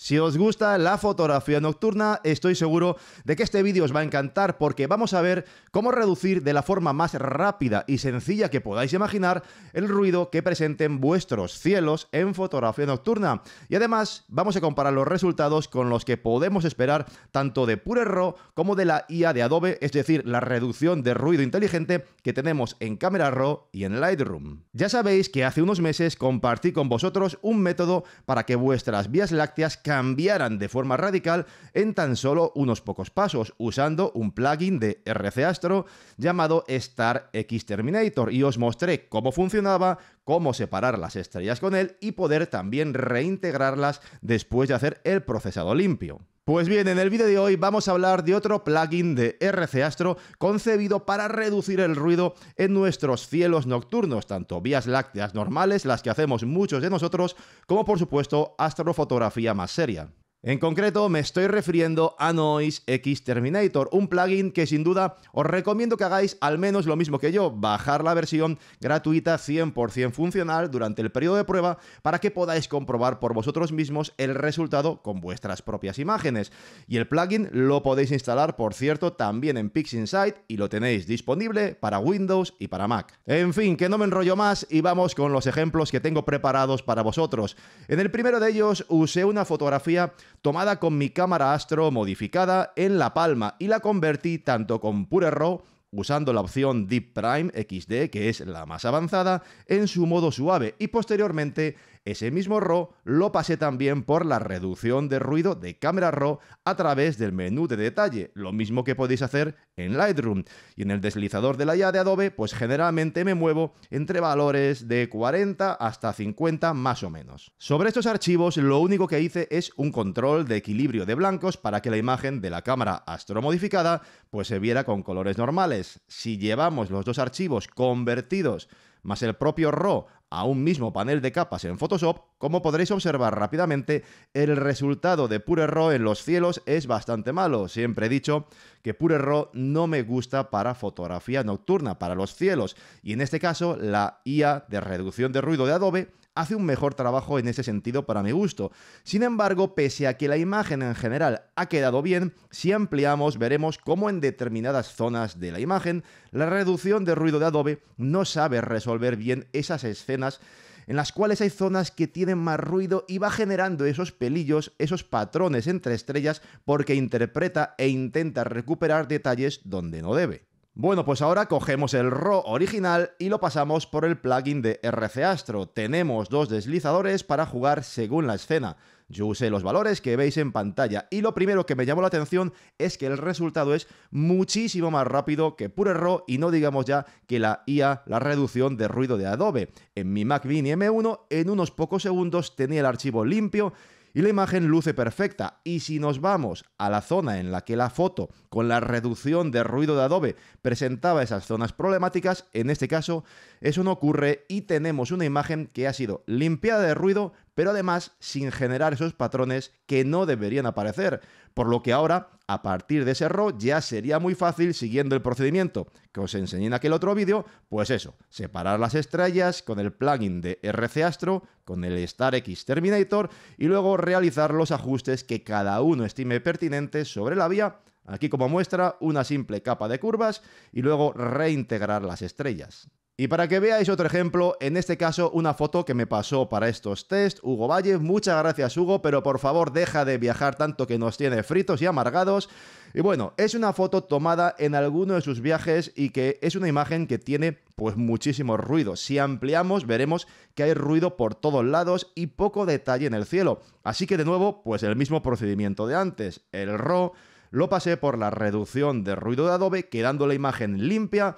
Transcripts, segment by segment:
Si os gusta la fotografía nocturna, estoy seguro de que este vídeo os va a encantar porque vamos a ver cómo reducir de la forma más rápida y sencilla que podáis imaginar el ruido que presenten vuestros cielos en fotografía nocturna. Y además vamos a comparar los resultados con los que podemos esperar tanto de Pure Raw como de la IA de Adobe, es decir, la reducción de ruido inteligente que tenemos en Camera Raw y en Lightroom. Ya sabéis que hace unos meses compartí con vosotros un método para que vuestras vías lácteas cambiaran de forma radical en tan solo unos pocos pasos, usando un plugin de RC Astro llamado Star X Terminator. Y os mostré cómo funcionaba, cómo separar las estrellas con él y poder también reintegrarlas después de hacer el procesado limpio. Pues bien, en el vídeo de hoy vamos a hablar de otro plugin de RC Astro concebido para reducir el ruido en nuestros cielos nocturnos, tanto vías lácteas normales, las que hacemos muchos de nosotros, como por supuesto astrofotografía más seria. En concreto, me estoy refiriendo a Noise X Terminator, un plugin que sin duda os recomiendo que hagáis al menos lo mismo que yo, bajar la versión gratuita 100% funcional durante el periodo de prueba para que podáis comprobar por vosotros mismos el resultado con vuestras propias imágenes. Y el plugin lo podéis instalar, por cierto, también en PixInsight y lo tenéis disponible para Windows y para Mac. En fin, que no me enrollo más y vamos con los ejemplos que tengo preparados para vosotros. En el primero de ellos usé una fotografía tomada con mi cámara Astro modificada en La Palma y la convertí tanto con Pure RAW usando la opción Deep Prime XD, que es la más avanzada, en su modo suave y posteriormente ese mismo RAW lo pasé también por la reducción de ruido de cámara RAW a través del menú de detalle, lo mismo que podéis hacer en Lightroom. Y en el deslizador de la IA de Adobe, pues generalmente me muevo entre valores de 40 hasta 50 más o menos. Sobre estos archivos, lo único que hice es un control de equilibrio de blancos para que la imagen de la cámara astromodificada pues se viera con colores normales. Si llevamos los dos archivos convertidos más el propio RAW a un mismo panel de capas en Photoshop, como podréis observar rápidamente, el resultado de Pure Raw en los cielos es bastante malo. Siempre he dicho que Pure Raw no me gusta para fotografía nocturna, para los cielos, y en este caso la IA de reducción de ruido de Adobe hace un mejor trabajo en ese sentido para mi gusto. Sin embargo, pese a que la imagen en general ha quedado bien, si ampliamos veremos cómo en determinadas zonas de la imagen la reducción de ruido de Adobe no sabe resolver bien esas escenas en las cuales hay zonas que tienen más ruido y va generando esos pelillos, esos patrones entre estrellas porque interpreta e intenta recuperar detalles donde no debe. Bueno, pues ahora cogemos el RAW original y lo pasamos por el plugin de RC Astro. Tenemos dos deslizadores para jugar según la escena. Yo usé los valores que veis en pantalla y lo primero que me llamó la atención es que el resultado es muchísimo más rápido que Pure RAW y no digamos ya que la IA, la reducción de ruido de Adobe. En mi Mac M1 en unos pocos segundos tenía el archivo limpio y la imagen luce perfecta. Y si nos vamos a la zona en la que la foto, con la reducción de ruido de Adobe, presentaba esas zonas problemáticas, en este caso eso no ocurre y tenemos una imagen que ha sido limpiada de ruido, pero además sin generar esos patrones que no deberían aparecer, por lo que ahora, a partir de ese error ya sería muy fácil siguiendo el procedimiento que os enseñé en aquel otro vídeo, pues eso, separar las estrellas con el plugin de RC Astro, con el Star X Terminator y luego realizar los ajustes que cada uno estime pertinentes sobre la vía Aquí como muestra una simple capa de curvas y luego reintegrar las estrellas. Y para que veáis otro ejemplo, en este caso una foto que me pasó para estos tests. Hugo Valle, muchas gracias Hugo, pero por favor deja de viajar tanto que nos tiene fritos y amargados. Y bueno, es una foto tomada en alguno de sus viajes y que es una imagen que tiene pues muchísimo ruido. Si ampliamos veremos que hay ruido por todos lados y poco detalle en el cielo. Así que de nuevo, pues el mismo procedimiento de antes, el RAW, lo pasé por la reducción de ruido de Adobe, quedando la imagen limpia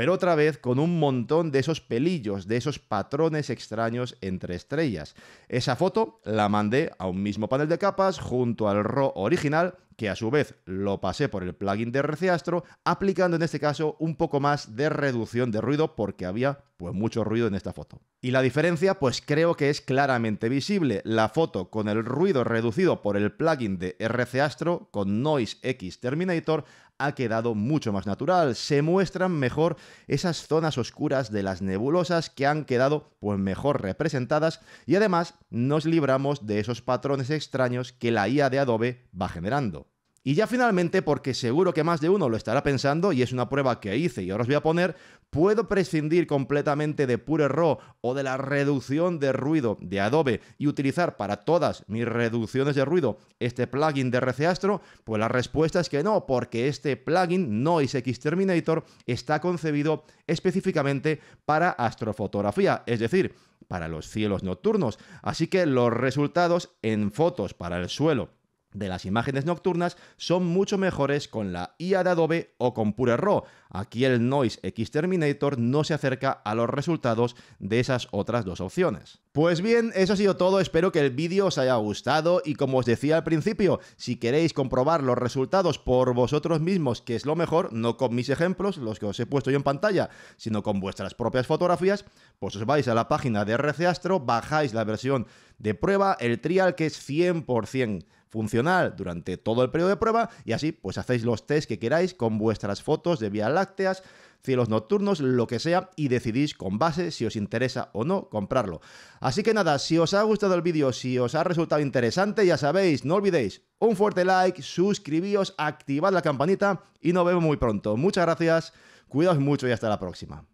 pero otra vez con un montón de esos pelillos, de esos patrones extraños entre estrellas. Esa foto la mandé a un mismo panel de capas junto al ro original que a su vez lo pasé por el plugin de RC Astro, aplicando en este caso un poco más de reducción de ruido porque había pues mucho ruido en esta foto. Y la diferencia pues creo que es claramente visible. La foto con el ruido reducido por el plugin de RC Astro con Noise X Terminator ha quedado mucho más natural. Se muestran mejor esas zonas oscuras de las nebulosas que han quedado pues mejor representadas y además nos libramos de esos patrones extraños que la IA de Adobe va generando. Y ya finalmente, porque seguro que más de uno lo estará pensando, y es una prueba que hice y ahora os voy a poner, puedo prescindir completamente de Pure Raw o de la reducción de ruido de Adobe y utilizar para todas mis reducciones de ruido este plugin de RC Astro? Pues la respuesta es que no, porque este plugin Noise X Terminator está concebido específicamente para astrofotografía, es decir, para los cielos nocturnos. Así que los resultados en fotos para el suelo de las imágenes nocturnas son mucho mejores con la IA de Adobe o con Pure Raw. Aquí el Noise X Terminator no se acerca a los resultados de esas otras dos opciones. Pues bien, eso ha sido todo, espero que el vídeo os haya gustado y como os decía al principio, si queréis comprobar los resultados por vosotros mismos, que es lo mejor, no con mis ejemplos, los que os he puesto yo en pantalla, sino con vuestras propias fotografías, pues os vais a la página de RC Astro, bajáis la versión de prueba, el trial que es 100% funcional durante todo el periodo de prueba y así pues hacéis los test que queráis con vuestras fotos de vías lácteas, cielos nocturnos, lo que sea, y decidís con base si os interesa o no comprarlo. Así que nada, si os ha gustado el vídeo, si os ha resultado interesante, ya sabéis, no olvidéis un fuerte like, suscribíos, activad la campanita y nos vemos muy pronto. Muchas gracias, cuidaos mucho y hasta la próxima.